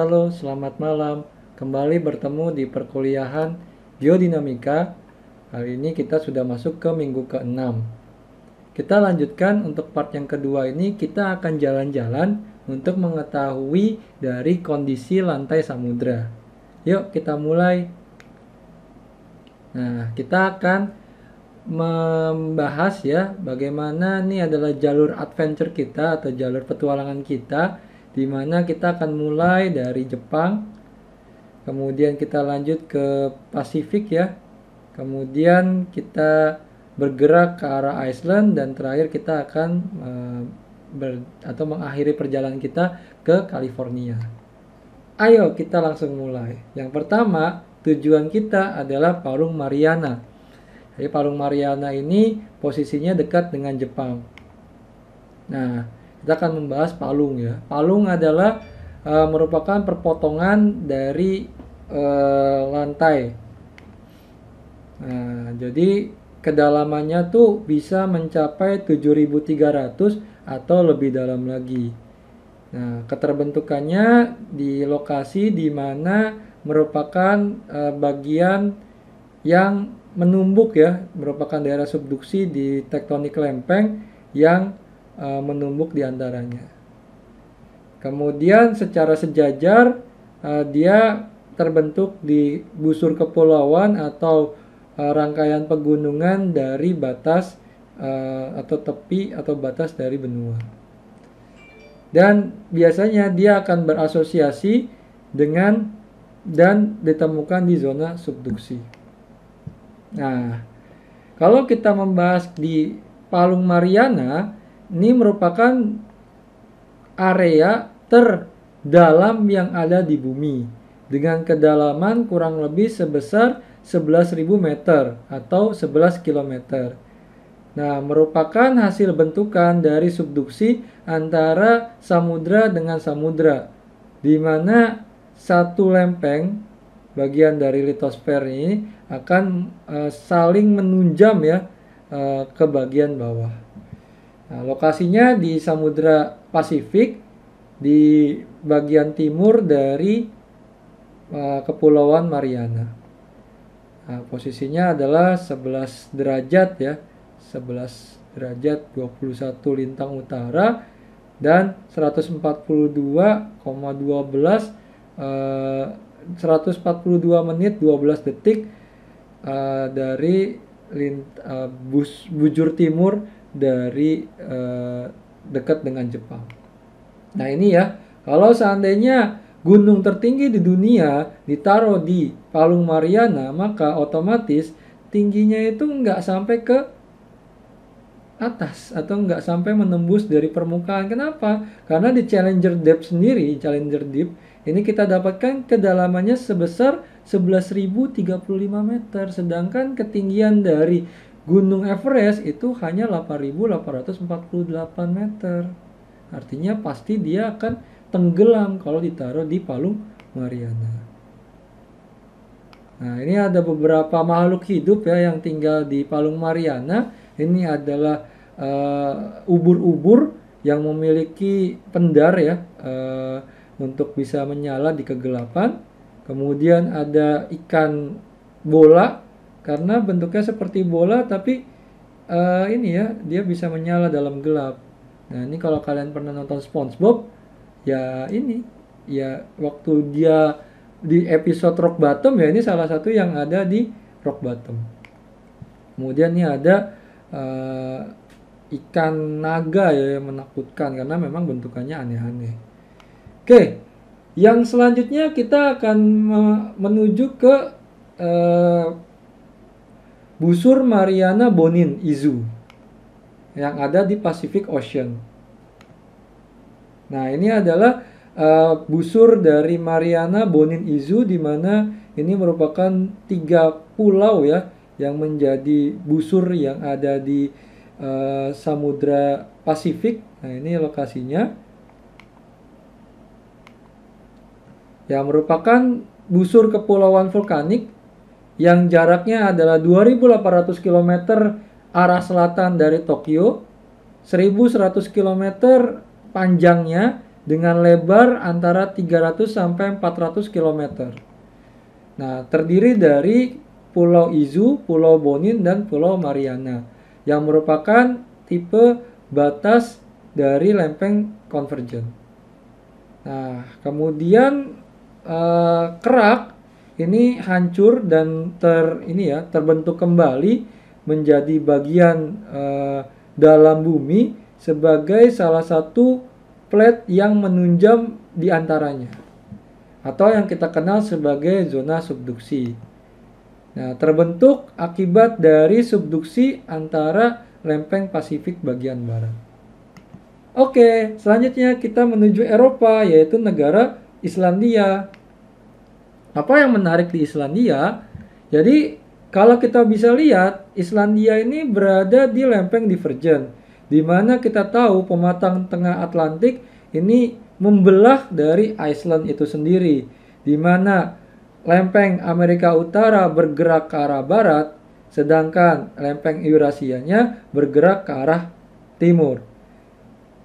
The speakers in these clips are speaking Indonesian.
Halo, selamat malam. Kembali bertemu di perkuliahan Geodinamika. Hari ini kita sudah masuk ke minggu ke-6. Kita lanjutkan untuk part yang kedua ini kita akan jalan-jalan untuk mengetahui dari kondisi lantai samudra. Yuk, kita mulai. Nah, kita akan membahas ya bagaimana ini adalah jalur adventure kita atau jalur petualangan kita di mana kita akan mulai dari Jepang kemudian kita lanjut ke Pasifik ya kemudian kita bergerak ke arah Iceland dan terakhir kita akan e, ber, atau mengakhiri perjalanan kita ke California. Ayo kita langsung mulai. Yang pertama, tujuan kita adalah Parung Mariana. Jadi Parung Mariana ini posisinya dekat dengan Jepang. Nah, kita akan membahas palung ya. Palung adalah e, merupakan perpotongan dari e, lantai. Nah, jadi kedalamannya tuh bisa mencapai 7300 atau lebih dalam lagi. Nah, keterbentukannya di lokasi di mana merupakan e, bagian yang menumbuk ya, merupakan daerah subduksi di tektonik lempeng yang Eh, menumbuk di antaranya. Kemudian secara sejajar uh, dia terbentuk di busur kepulauan atau uh, rangkaian pegunungan dari batas uh, atau tepi atau batas dari benua. Dan biasanya dia akan berasosiasi dengan dan ditemukan di zona subduksi. Nah, kalau kita membahas di Palung Mariana, ini merupakan area terdalam yang ada di bumi dengan kedalaman kurang lebih sebesar 11.000 meter atau 11 km. Nah, merupakan hasil bentukan dari subduksi antara samudra dengan samudra, di mana satu lempeng bagian dari litosfer ini akan uh, saling menunjam ya uh, ke bagian bawah. Nah, lokasinya di Samudra Pasifik di bagian timur dari uh, Kepulauan Mariana. Nah, posisinya adalah 11 derajat ya, 11 derajat 21 lintang utara dan 142,12 uh, 142 menit 12 detik uh, dari lint, uh, bus, bujur timur dari eh, dekat dengan Jepang. Nah ini ya, kalau seandainya gunung tertinggi di dunia ditaruh di Palung Mariana, maka otomatis tingginya itu nggak sampai ke atas atau nggak sampai menembus dari permukaan. Kenapa? Karena di Challenger Deep sendiri, Challenger Deep, ini kita dapatkan kedalamannya sebesar 11.035 meter, sedangkan ketinggian dari Gunung Everest itu hanya 8.848 meter. Artinya pasti dia akan tenggelam kalau ditaruh di palung Mariana. Nah, ini ada beberapa makhluk hidup ya yang tinggal di palung Mariana. Ini adalah eh, ubur-ubur uh, yang memiliki pendar ya uh, untuk bisa menyala di kegelapan. Kemudian ada ikan bola karena bentuknya seperti bola tapi uh, ini ya dia bisa menyala dalam gelap nah ini kalau kalian pernah nonton SpongeBob ya ini ya waktu dia di episode Rock Bottom ya ini salah satu yang ada di Rock Bottom kemudian ini ada uh, ikan naga ya yang menakutkan karena memang bentukannya aneh-aneh oke yang selanjutnya kita akan menuju ke uh, busur Mariana Bonin Izu yang ada di Pacific Ocean. Nah, ini adalah uh, busur dari Mariana Bonin Izu di mana ini merupakan tiga pulau ya yang menjadi busur yang ada di uh, Samudra Pasifik. Nah, ini lokasinya. Yang merupakan busur kepulauan vulkanik yang jaraknya adalah 2.800 km arah selatan dari Tokyo, 1.100 km panjangnya dengan lebar antara 300 sampai 400 km. Nah, terdiri dari Pulau Izu, Pulau Bonin, dan Pulau Mariana yang merupakan tipe batas dari lempeng konvergen. Nah, kemudian eh, kerak ini hancur dan ter ini ya terbentuk kembali menjadi bagian eh, dalam bumi sebagai salah satu plat yang menunjam di antaranya atau yang kita kenal sebagai zona subduksi. Nah, terbentuk akibat dari subduksi antara lempeng Pasifik bagian barat. Oke, selanjutnya kita menuju Eropa yaitu negara Islandia apa yang menarik di Islandia? Jadi kalau kita bisa lihat, Islandia ini berada di lempeng divergen, di mana kita tahu pematang tengah Atlantik ini membelah dari Iceland itu sendiri, di mana lempeng Amerika Utara bergerak ke arah barat, sedangkan lempeng Eurasianya bergerak ke arah timur.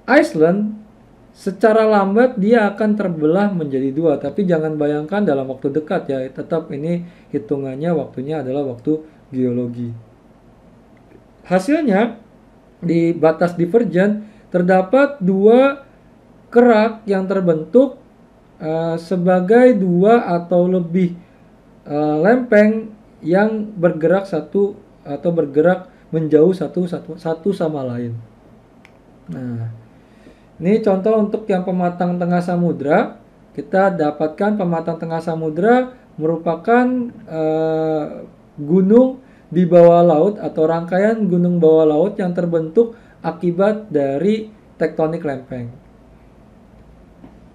Iceland secara lambat dia akan terbelah menjadi dua tapi jangan bayangkan dalam waktu dekat ya tetap ini hitungannya waktunya adalah waktu geologi hasilnya di batas divergen terdapat dua kerak yang terbentuk uh, sebagai dua atau lebih uh, lempeng yang bergerak satu atau bergerak menjauh satu satu satu sama lain nah ini contoh untuk yang pematang tengah samudra. Kita dapatkan pematang tengah samudra merupakan eh, gunung di bawah laut atau rangkaian gunung bawah laut yang terbentuk akibat dari tektonik lempeng.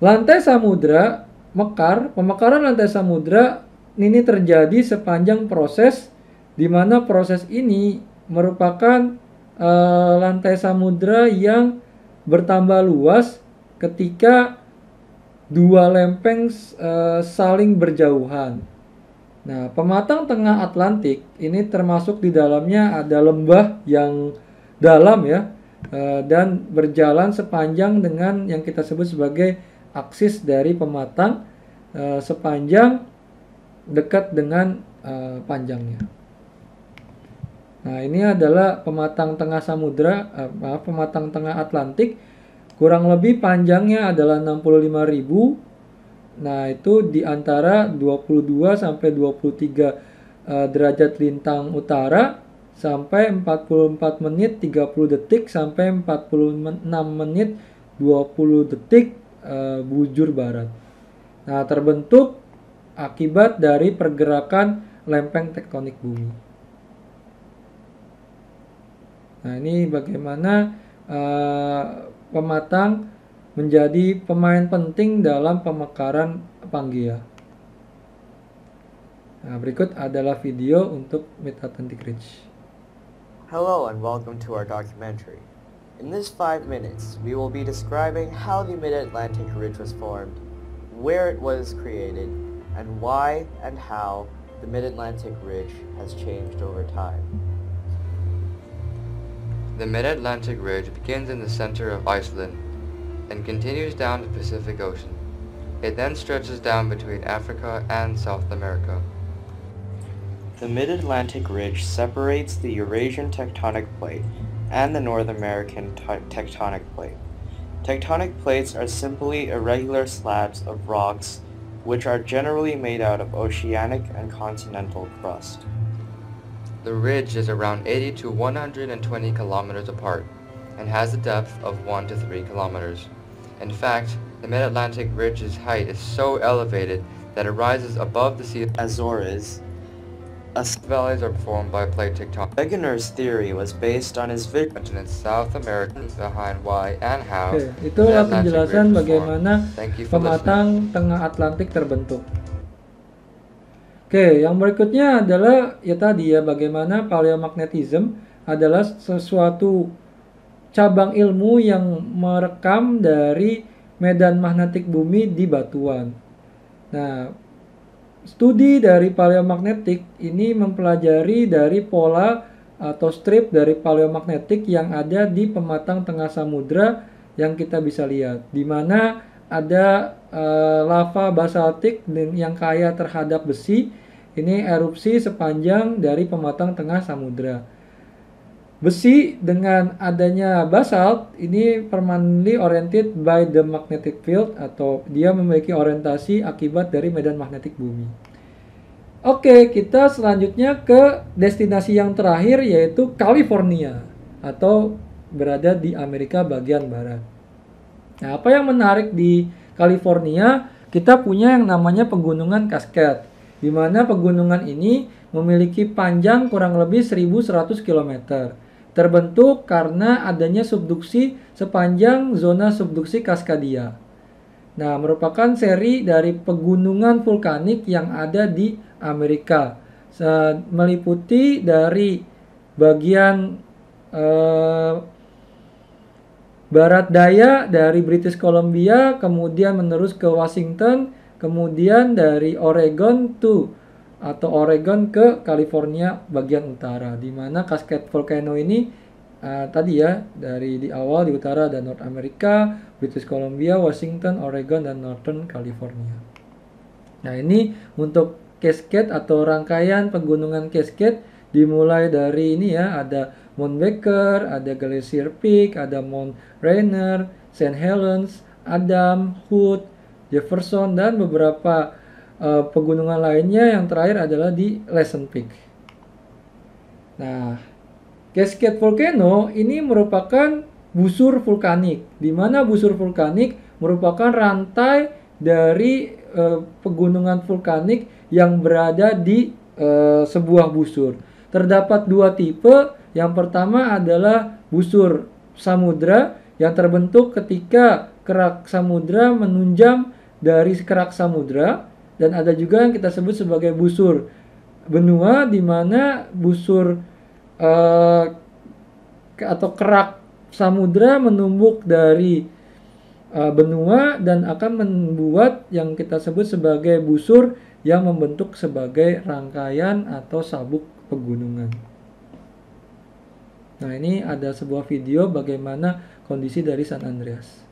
Lantai samudra mekar, pemekaran lantai samudra ini terjadi sepanjang proses di mana proses ini merupakan eh, lantai samudra yang bertambah luas ketika dua lempeng e, saling berjauhan. Nah, pematang tengah Atlantik ini termasuk di dalamnya ada lembah yang dalam ya e, dan berjalan sepanjang dengan yang kita sebut sebagai aksis dari pematang e, sepanjang dekat dengan e, panjangnya. Nah, ini adalah pematang tengah samudra, eh, pematang tengah Atlantik. Kurang lebih panjangnya adalah 65.000. Nah, itu di antara 22 sampai 23 eh, derajat lintang utara sampai 44 menit 30 detik sampai 46 menit 20 detik eh, bujur barat. Nah, terbentuk akibat dari pergerakan lempeng tektonik bumi. Nah, ini bagaimana uh, pematang menjadi pemain penting dalam pemekaran Panggia. Nah, berikut adalah video untuk Mid Atlantic Ridge. Hello and welcome to our documentary. In this five minutes, we will be describing how the Mid-Atlantic Ridge was formed, where it was created, and why and how the Mid-Atlantic Ridge has changed over time. The mid-Atlantic ridge begins in the center of Iceland and continues down the Pacific Ocean. It then stretches down between Africa and South America. The mid-Atlantic ridge separates the Eurasian tectonic plate and the North American te tectonic plate. Tectonic plates are simply irregular slabs of rocks which are generally made out of oceanic and continental crust. The ridge is around 80 to 120 kilometers apart and has a depth of 1 to 3 kilometers. In fact, the Mid-Atlantic Ridge's height is so elevated that it rises above the sea Azores. As valleys are formed by plate tectonics. Wegener's theory was based on his vision continents South America behind why and how okay. Ito penjelasan bagaimana pamatang Tengah Atlantik terbentuk. Oke, yang berikutnya adalah ya tadi ya bagaimana paleomagnetism adalah sesuatu cabang ilmu yang merekam dari medan magnetik bumi di batuan. Nah, studi dari paleomagnetik ini mempelajari dari pola atau strip dari paleomagnetik yang ada di pematang tengah samudra yang kita bisa lihat, di mana ada uh, lava basaltik yang kaya terhadap besi ini erupsi sepanjang dari pematang tengah samudra. Besi dengan adanya basalt ini permanently oriented by the magnetic field atau dia memiliki orientasi akibat dari medan magnetik bumi. Oke, kita selanjutnya ke destinasi yang terakhir yaitu California atau berada di Amerika bagian barat. Nah, apa yang menarik di California? Kita punya yang namanya pegunungan Cascade di mana pegunungan ini memiliki panjang kurang lebih 1100 km. Terbentuk karena adanya subduksi sepanjang zona subduksi Kaskadia. Nah, merupakan seri dari pegunungan vulkanik yang ada di Amerika. Meliputi dari bagian eh, barat daya dari British Columbia, kemudian menerus ke Washington, kemudian dari Oregon to atau Oregon ke California bagian utara di mana Cascade Volcano ini uh, tadi ya dari di awal di utara dan North America, British Columbia, Washington, Oregon dan Northern California. Nah, ini untuk Cascade atau rangkaian pegunungan Cascade dimulai dari ini ya, ada Mount Baker, ada Glacier Peak, ada Mount Rainier, St. Helens, Adam, Hood, Jefferson dan beberapa uh, pegunungan lainnya yang terakhir adalah di Lesson Peak. Nah, Cascade Volcano ini merupakan busur vulkanik, di mana busur vulkanik merupakan rantai dari uh, pegunungan vulkanik yang berada di uh, sebuah busur. Terdapat dua tipe. Yang pertama adalah busur samudra yang terbentuk ketika kerak samudra menunjam dari kerak samudra dan ada juga yang kita sebut sebagai busur benua di mana busur uh, atau kerak samudra menumbuk dari uh, benua dan akan membuat yang kita sebut sebagai busur yang membentuk sebagai rangkaian atau sabuk pegunungan. Nah, ini ada sebuah video bagaimana kondisi dari San Andreas.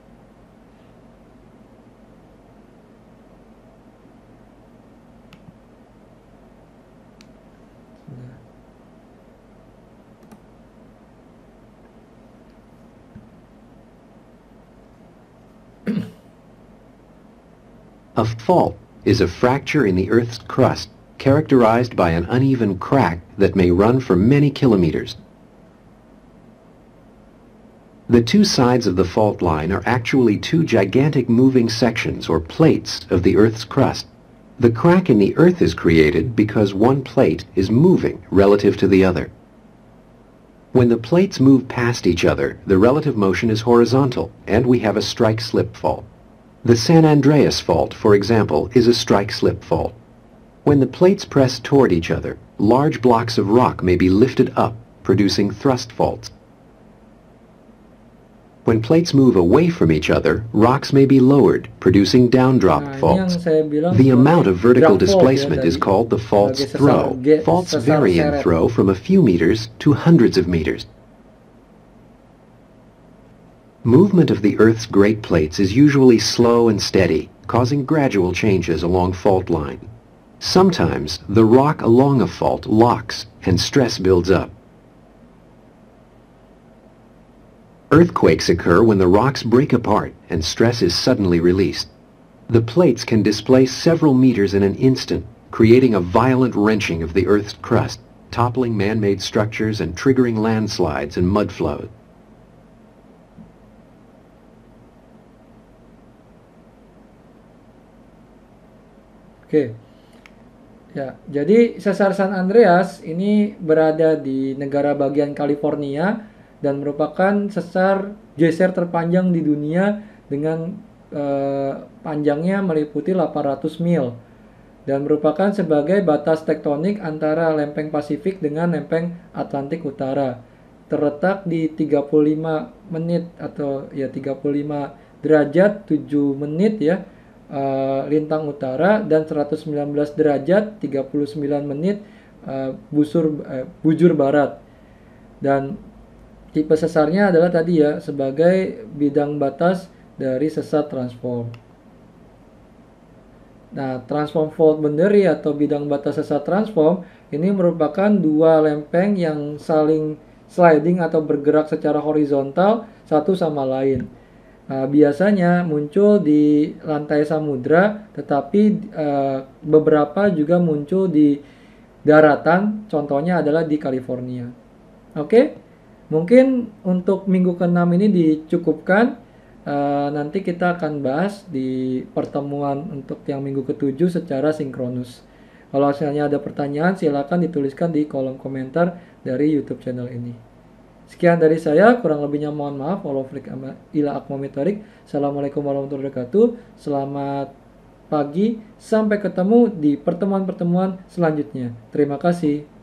A fault is a fracture in the Earth's crust characterized by an uneven crack that may run for many kilometers. The two sides of the fault line are actually two gigantic moving sections or plates of the Earth's crust. The crack in the Earth is created because one plate is moving relative to the other. When the plates move past each other, the relative motion is horizontal, and we have a strike-slip fault. The San Andreas fault, for example, is a strike-slip fault. When the plates press toward each other, large blocks of rock may be lifted up, producing thrust faults. When plates move away from each other, rocks may be lowered, producing downdrop faults. The amount of vertical displacement is called the fault's throw. Faults vary in throw from a few meters to hundreds of meters. Movement of the Earth's great plates is usually slow and steady, causing gradual changes along fault line. Sometimes the rock along a fault locks and stress builds up. Earthquakes occur when the rocks break apart and stress is suddenly released. The plates can displace several meters in an instant, creating a violent wrenching of the Earth's crust, toppling man-made structures and triggering landslides and mudflows. Oke. Ya, jadi Sesar San Andreas ini berada di negara bagian California dan merupakan sesar geser terpanjang di dunia dengan eh, panjangnya meliputi 800 mil dan merupakan sebagai batas tektonik antara lempeng Pasifik dengan lempeng Atlantik Utara. Terletak di 35 menit atau ya 35 derajat 7 menit ya uh, lintang utara dan 119 derajat 39 menit uh, busur uh, bujur barat. Dan tipe sesarnya adalah tadi ya sebagai bidang batas dari sesar transform. Nah, transform fault boundary atau bidang batas sesar transform ini merupakan dua lempeng yang saling sliding atau bergerak secara horizontal satu sama lain uh, biasanya muncul di lantai samudra, tetapi uh, beberapa juga muncul di daratan, contohnya adalah di California. Oke, okay? mungkin untuk minggu ke-6 ini dicukupkan. Uh, nanti kita akan bahas di pertemuan untuk yang minggu ke-7 secara sinkronus. Kalau hasilnya ada pertanyaan, silakan dituliskan di kolom komentar dari YouTube channel ini. Sekian dari saya, kurang lebihnya mohon maaf. ama ila akmami tarik. Assalamualaikum warahmatullahi wabarakatuh. Selamat pagi, sampai ketemu di pertemuan-pertemuan selanjutnya. Terima kasih.